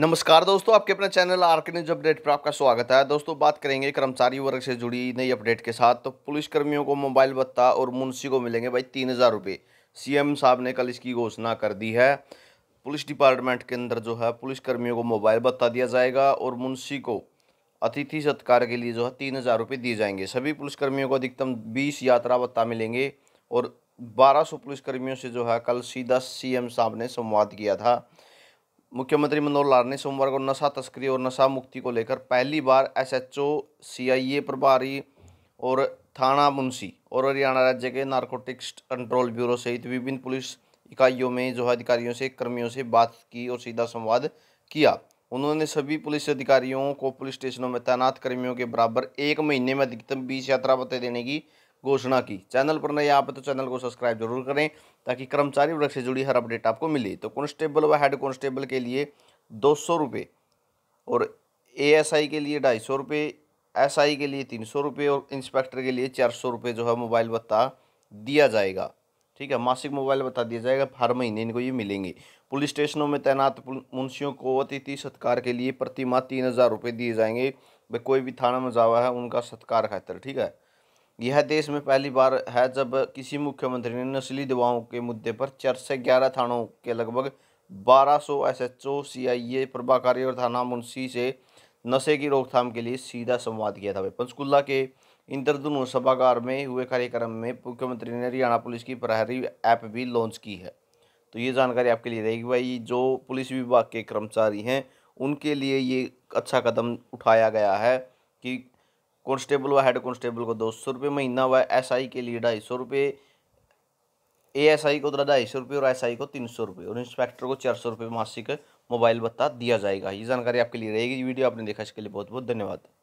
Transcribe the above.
नमस्कार दोस्तों आपके अपने channel R K news update पर आपका स्वागत है दोस्तों बात करेंगे कर्मचारी वर्ग से जुड़ी नई अपडेट के साथ तो पुलिस कर्मियों को मोबाइल भत्ता और मुंशी को मिलेंगे भाई तीन हज़ार रुपये सी साहब ने कल इसकी घोषणा कर दी है पुलिस डिपार्टमेंट के अंदर जो है पुलिस कर्मियों को मोबाइल भत्ता दिया जाएगा और मुंशी को अतिथि सत्कार के लिए जो है तीन हज़ार रुपये दिए जाएंगे सभी पुलिसकर्मियों को अधिकतम बीस यात्रा भत्ता मिलेंगे और बारह सौ पुलिसकर्मियों से जो है कल सीधा सी साहब ने संवाद किया था मुख्यमंत्री मनोहर लाल ने सोमवार को नशा तस्करी और नशा मुक्ति को लेकर पहली बार एसएचओ सीआईए प्रभारी और थाना मुंशी और हरियाणा राज्य के नारकोटिक्स कंट्रोल ब्यूरो सहित विभिन्न पुलिस इकाइयों में जो अधिकारियों से कर्मियों से बात की और सीधा संवाद किया उन्होंने सभी पुलिस अधिकारियों को पुलिस स्टेशनों में तैनात कर्मियों के बराबर एक महीने में अधिकतम बीस यात्रा पते देने की घोषणा की चैनल पर नए आप तो चैनल को सब्सक्राइब जरूर करें ताकि कर्मचारी वर्ग से जुड़ी हर अपडेट आपको मिले तो कॉन्स्टेबल व हेड कॉन्स्टेबल के लिए दो सौ रुपये और आई के लिए ढाई सौ रुपये आई के लिए तीन सौ रुपये और इंस्पेक्टर के लिए चार सौ रुपये जो है मोबाइल भत्ता दिया जाएगा ठीक है मासिक मोबाइल भत्ता दिया जाएगा हर महीने इनको ये मिलेंगे पुलिस स्टेशनों में तैनात मुंशियों को अतिथि सत्कार के लिए प्रति माह तीन हज़ार रुपये दिए जाएंगे भाई कोई भी थाना में जावा है उनका सत्कार खातर ठीक है यह देश में पहली बार है जब किसी मुख्यमंत्री ने नस्ली दवाओं के मुद्दे पर चार से ग्यारह थानों के लगभग 1200 आई ए प्रभाकारी और थाना मुंशी से नशे की रोकथाम के लिए सीधा संवाद किया था पंचकुला के इंद्रधनु सभागार में हुए कार्यक्रम में मुख्यमंत्री ने हरियाणा पुलिस की प्रहरी ऐप भी लॉन्च की है तो ये जानकारी आपके लिए रहेगी भाई जो पुलिस विभाग के कर्मचारी हैं उनके लिए ये अच्छा कदम उठाया गया है कि कॉन्स्टेबल व हेड कॉन्स्टेबल को दो सौ रुपये महीना व आई के लिए ढाई सौ रुपये आई को ढाई सौ रुपये और एस आई को तीन सौ रुपये और इंस्पेक्टर को चार सौ रुपये मासिक मोबाइल भत्ता दिया जाएगा ये जानकारी आपके लिए रहेगी वीडियो आपने देखा इसके लिए बहुत बहुत धन्यवाद